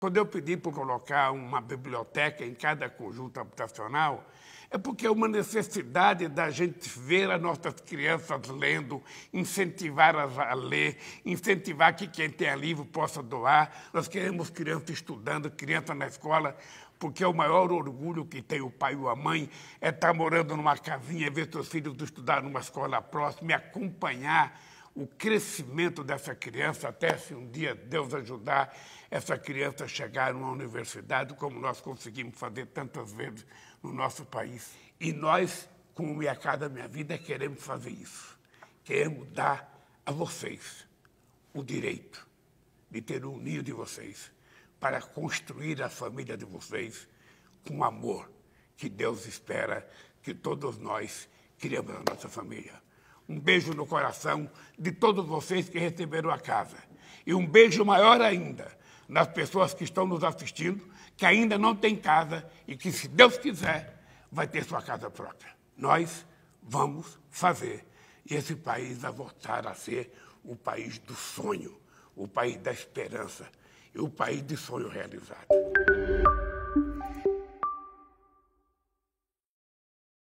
Quando eu pedi para colocar uma biblioteca em cada conjunto habitacional, é porque é uma necessidade da gente ver as nossas crianças lendo, incentivar-as a ler, incentivar que quem tem livro possa doar. Nós queremos crianças estudando, crianças na escola, porque é o maior orgulho que tem o pai ou a mãe é estar morando numa casinha, ver seus filhos estudar numa escola próxima e acompanhar o crescimento dessa criança, até se um dia Deus ajudar essa criança a chegar a uma universidade, como nós conseguimos fazer tantas vezes no nosso país. E nós, com o Minha Casa Minha Vida, queremos fazer isso. Queremos dar a vocês o direito de ter um ninho de vocês para construir a família de vocês com o amor que Deus espera que todos nós criamos na nossa família. Um beijo no coração de todos vocês que receberam a casa. E um beijo maior ainda nas pessoas que estão nos assistindo, que ainda não têm casa e que, se Deus quiser, vai ter sua casa própria. Nós vamos fazer esse país a voltar a ser o país do sonho, o país da esperança e o país de sonho realizado.